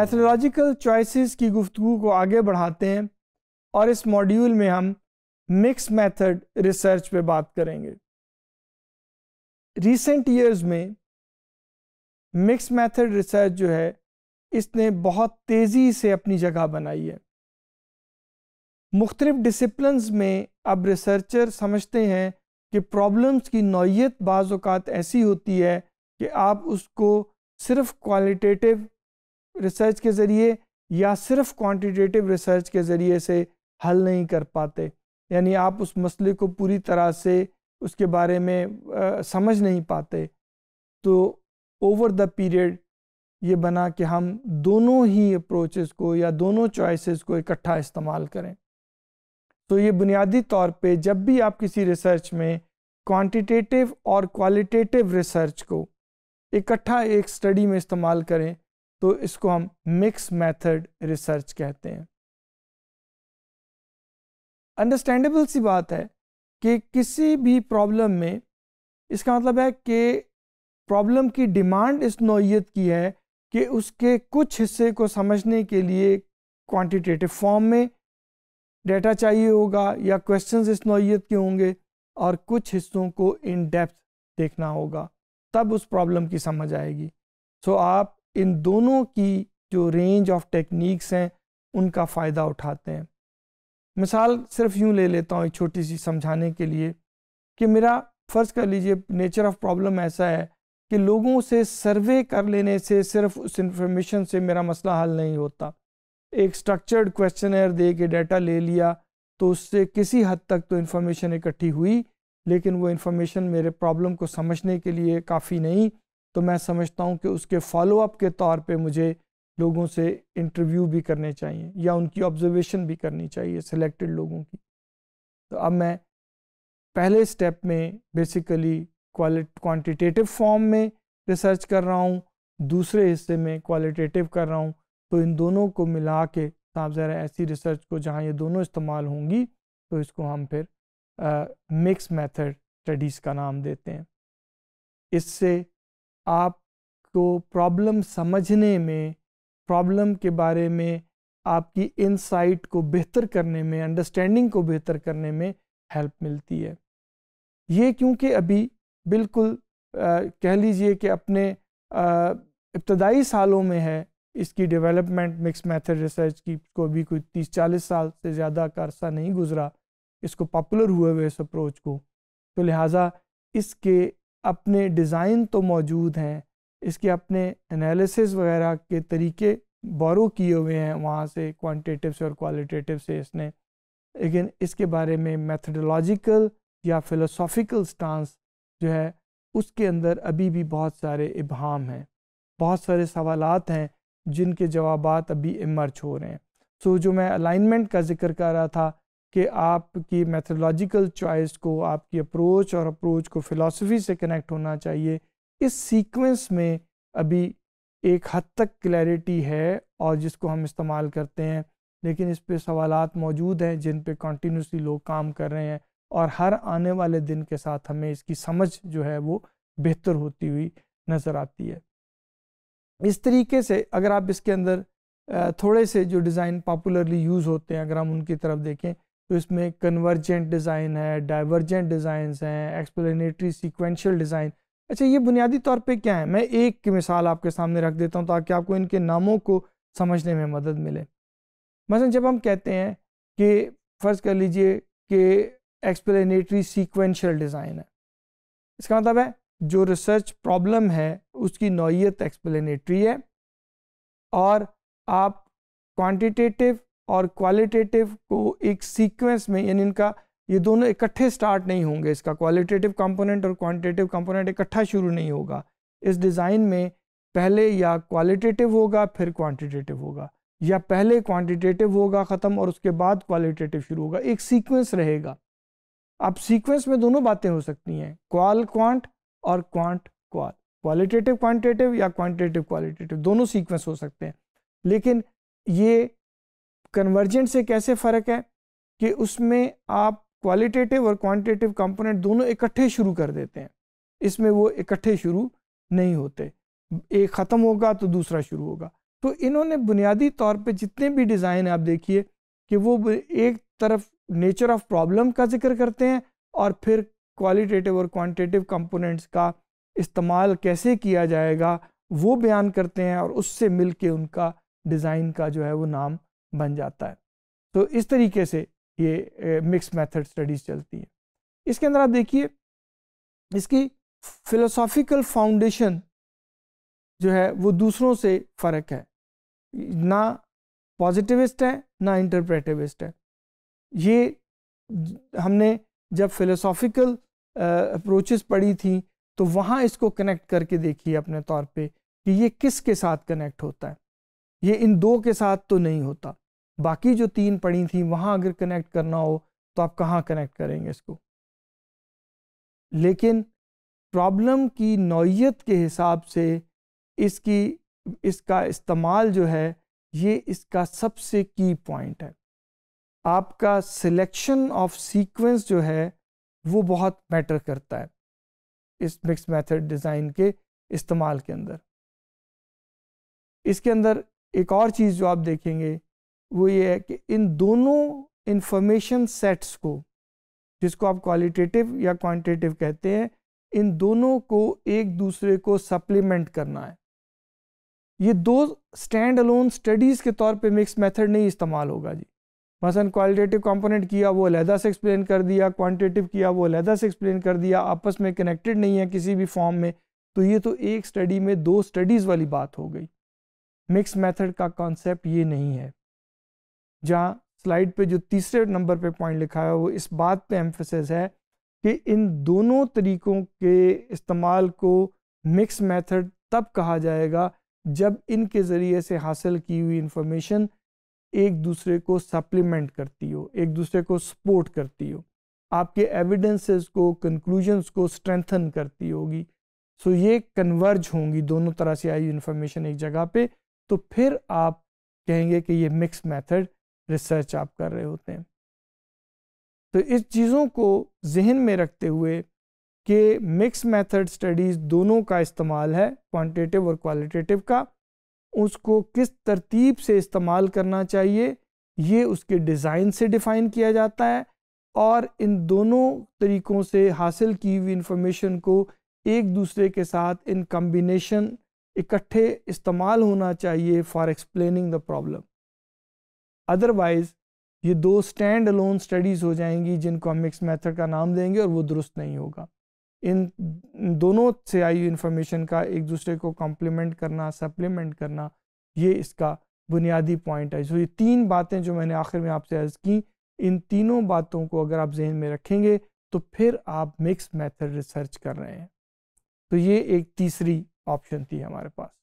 mythological choices की गुफ्तु को आगे बढ़ाते हैं और इस मॉड्यूल में हम मिक्स मेथड रिसर्च पे बात करेंगे रीसेंट ईयर्स में मिक्स मेथड रिसर्च जो है इसने बहुत तेज़ी से अपनी जगह बनाई है मुख्तलिफ डिसप्लिन में अब रिसर्चर समझते हैं कि प्रॉब्लम्स की नौीयत बाज़ात ऐसी होती है कि आप उसको सिर्फ क्वालिटेटिव रिसर्च के ज़रिए या सिर्फ क्वांटिटेटिव रिसर्च के ज़रिए से हल नहीं कर पाते यानी आप उस मसले को पूरी तरह से उसके बारे में आ, समझ नहीं पाते तो ओवर द पीरियड ये बना कि हम दोनों ही अप्रोचेस को या दोनों चॉइसेस को इकट्ठा इस्तेमाल करें तो ये बुनियादी तौर पे जब भी आप किसी रिसर्च में क्वांटिटेटिव और क्वालिटेटिव रिसर्च को इकट्ठा एक स्टडी में इस्तेमाल करें तो इसको हम मिक्स मेथड रिसर्च कहते हैं अंडरस्टैंडेबल सी बात है कि किसी भी प्रॉब्लम में इसका मतलब है कि प्रॉब्लम की डिमांड इस नोयत की है कि उसके कुछ हिस्से को समझने के लिए क्वांटिटेटिव फॉर्म में डेटा चाहिए होगा या क्वेश्चंस इस नोयत के होंगे और कुछ हिस्सों को इन डेप्थ देखना होगा तब उस प्रॉब्लम की समझ आएगी सो so, आप इन दोनों की जो रेंज ऑफ टेक्निक्स हैं उनका फ़ायदा उठाते हैं मिसाल सिर्फ यूँ ले लेता हूँ एक छोटी सी समझाने के लिए कि मेरा फ़र्ज़ कर लीजिए नेचर ऑफ प्रॉब्लम ऐसा है कि लोगों से सर्वे कर लेने से सिर्फ उस इंफॉर्मेशन से मेरा मसला हल नहीं होता एक स्ट्रक्चर्ड क्वेश्चनर दे के डाटा ले लिया तो उससे किसी हद तक तो इन्फॉर्मेशन इकट्ठी हुई लेकिन वो इन्फॉर्मेशन मेरे प्रॉब्लम को समझने के लिए काफ़ी नहीं तो मैं समझता हूँ कि उसके फॉलोअप के तौर पर मुझे लोगों से इंटरव्यू भी करने चाहिए या उनकी ऑब्जर्वेशन भी करनी चाहिए सिलेक्टेड लोगों की तो अब मैं पहले स्टेप में बेसिकली क्वांटिटेटिव फॉर्म में रिसर्च कर रहा हूँ दूसरे हिस्से में क्वालिटेटिव कर रहा हूँ तो इन दोनों को मिला के साफ ज़रा ऐसी रिसर्च को जहाँ ये दोनों इस्तेमाल होंगी तो इसको हम फिर मिक्स मेथड स्टडीज़ का नाम देते हैं इससे आपको प्रॉब्लम समझने में प्रॉब्लम के बारे में आपकी इनसाइट को बेहतर करने में अंडरस्टैंडिंग को बेहतर करने में हेल्प मिलती है ये क्योंकि अभी बिल्कुल आ, कह लीजिए कि अपने इब्तदाई सालों में है इसकी डेवलपमेंट मिक्स मेथड रिसर्च की को भी कोई तीस चालीस साल से ज़्यादा का अरसा नहीं गुजरा इसको पॉपुलर हुए हुए इस अप्रोच को तो लिहाजा इसके अपने डिज़ाइन तो मौजूद हैं इसके अपने एनालिसिस वगैरह के तरीके बोरो किए हुए हैं वहाँ से क्वांटिटेटिव से और क्वालिटेटिव से इसने लेकिन इसके बारे में मैथडोलॉजिकल या फिलोसॉफिकल स्टांस जो है उसके अंदर अभी भी बहुत सारे इबहम हैं बहुत सारे सवाल हैं जिनके जवाब अभी इमर्ज हो रहे हैं सो तो so, जो मैं अलाइनमेंट का जिक्र कर रहा था कि आपकी मैथोलॉजिकल चॉइस को आपकी अप्रोच और अप्रोच को फ़िलासफ़ी से कनेक्ट होना चाहिए इस सीक्वेंस में अभी एक हद तक क्लैरिटी है और जिसको हम इस्तेमाल करते हैं लेकिन इस पे सवाल मौजूद हैं जिन पे कंटिन्यूसली लोग काम कर रहे हैं और हर आने वाले दिन के साथ हमें इसकी समझ जो है वो बेहतर होती हुई नज़र आती है इस तरीके से अगर आप इसके अंदर थोड़े से जो डिज़ाइन पॉपुलरली यूज़ होते हैं अगर हम उनकी तरफ देखें तो इसमें कन्वर्जेंट डिज़ाइन है डाइवर्जेंट डिज़ाइंस हैं एक्सप्लेनेटरी सीक्वेंशियल डिज़ाइन अच्छा ये बुनियादी तौर पे क्या है मैं एक की मिसाल आपके सामने रख देता हूँ ताकि आपको इनके नामों को समझने में मदद मिले मसलन जब हम कहते हैं कि फ़र्ज़ कर लीजिए कि एक्सप्लेनेटरी सीक्वेंशियल डिज़ाइन है इसका मतलब है जो रिसर्च प्रॉब्लम है उसकी नौीयत एक्सप्लेनेटरी है और आप क्वान्टिटेटिव और क्वालिटेटिव को एक सीक्वेंस में यानी इनका ये दोनों इकट्ठे स्टार्ट नहीं होंगे इसका क्वालिटेटिव कंपोनेंट और क्वांटिटेटिव कंपोनेंट इकट्ठा शुरू नहीं होगा इस डिज़ाइन में पहले या क्वालिटेटिव होगा फिर क्वांटिटेटिव होगा या पहले क्वांटिटेटिव होगा ख़त्म और उसके बाद क्वालिटेटिव शुरू होगा एक सीक्वेंस रहेगा अब सीक्वेंस में दोनों बातें हो सकती हैं क्वाल क्वांट और क्वांट क्वाल क्वालिटेटिव क्वांटिटेटिव या क्वांटिटेटिव क्वालिटेटिव दोनों सीक्वेंस हो सकते हैं लेकिन ये कन्वर्जेंट से कैसे फ़र्क है कि उसमें आप क्वालिटेटिव और क्वांटिटेटिव कंपोनेंट दोनों इकट्ठे शुरू कर देते हैं इसमें वो इकट्ठे शुरू नहीं होते एक ख़त्म होगा तो दूसरा शुरू होगा तो इन्होंने बुनियादी तौर पे जितने भी डिज़ाइन आप देखिए कि वो एक तरफ नेचर ऑफ प्रॉब्लम का जिक्र करते हैं और फिर क्वालिटेटिव और क्वांटिटेटिव कंपोनेंट्स का इस्तेमाल कैसे किया जाएगा वो बयान करते हैं और उससे मिल के उनका डिज़ाइन का जो है वो नाम बन जाता है तो इस तरीके से ये मिक्स मेथड स्टडीज चलती है इसके अंदर आप देखिए इसकी फिलोसॉफिकल फाउंडेशन जो है वो दूसरों से फ़र्क है ना पॉजिटिविस्ट है ना इंटरप्रेटिविस्ट है ये हमने जब फिलोसॉफिकल अप्रोचेस पढ़ी थी तो वहाँ इसको कनेक्ट करके देखिए अपने तौर पे कि ये किस के साथ कनेक्ट होता है ये इन दो के साथ तो नहीं होता बाकी जो तीन पड़ी थी वहां अगर कनेक्ट करना हो तो आप कहाँ कनेक्ट करेंगे इसको लेकिन प्रॉब्लम की नौीयत के हिसाब से इसकी इसका इस्तेमाल जो है ये इसका सबसे की पॉइंट है आपका सिलेक्शन ऑफ सीक्वेंस जो है वो बहुत मैटर करता है इस मिक्स मेथड डिज़ाइन के इस्तेमाल के अंदर इसके अंदर एक और चीज़ जो आप देखेंगे वो ये है कि इन दोनों इन्फॉर्मेशन सेट्स को जिसको आप क्वालिटेटिव या क्वांटिटेटिव कहते हैं इन दोनों को एक दूसरे को सप्लीमेंट करना है ये दो स्टैंड अलोन स्टडीज़ के तौर पे मिक्स मेथड नहीं इस्तेमाल होगा जी मसलन क्वालिटेटिव कंपोनेंट किया वो अलहदा से एक्सप्लेन कर दिया क्वांटिटेटिव किया वो अलहदा से एक्सप्लेन कर दिया आपस में कनेक्टेड नहीं है किसी भी फॉर्म में तो ये तो एक स्टडी में दो स्टडीज़ वाली बात हो गई मिक्स मेथड का कॉन्सेप्ट ये नहीं है जहाँ स्लाइड पे जो तीसरे नंबर पे पॉइंट लिखा है वो इस बात पे एम्फोसिस है कि इन दोनों तरीकों के इस्तेमाल को मिक्स मेथड तब कहा जाएगा जब इनके ज़रिए से हासिल की हुई इंफॉर्मेशन एक दूसरे को सप्लीमेंट करती हो एक दूसरे को सपोर्ट करती हो आपके एविडेंसेस को कंक्लूजन्स को स्ट्रेंथन करती होगी सो so ये कन्वर्ज होंगी दोनों तरह से आई इन्फॉर्मेशन एक जगह पे तो फिर आप कहेंगे कि ये मिक्स मेथड रिसर्च आप कर रहे होते हैं तो इस चीज़ों को जहन में रखते हुए कि मिक्स मेथड स्टडीज़ दोनों का इस्तेमाल है क्वांटिटेटिव और क्वालिटेटिव का उसको किस तरतीब से इस्तेमाल करना चाहिए ये उसके डिज़ाइन से डिफ़ाइन किया जाता है और इन दोनों तरीक़ों से हासिल की हुई इंफॉर्मेशन को एक दूसरे के साथ इन कम्बिनेशन इकट्ठे इस्तेमाल होना चाहिए for explaining the problem otherwise ये दो स्टैंड अलोन स्टडीज़ हो जाएंगी जिनको हम मिक्स मेथड का नाम देंगे और वो दुरुस्त नहीं होगा इन दोनों से आई हुई इन्फॉर्मेशन का एक दूसरे को कॉम्प्लीमेंट करना सप्लीमेंट करना ये इसका बुनियादी पॉइंट है सो ये तीन बातें जो मैंने आखिर में आपसे अर्ज़ की इन तीनों बातों को अगर आप जहन में रखेंगे तो फिर आप मिक्स मैथड रिसर्च कर रहे हैं तो ये एक तीसरी ऑप्शन थी हमारे पास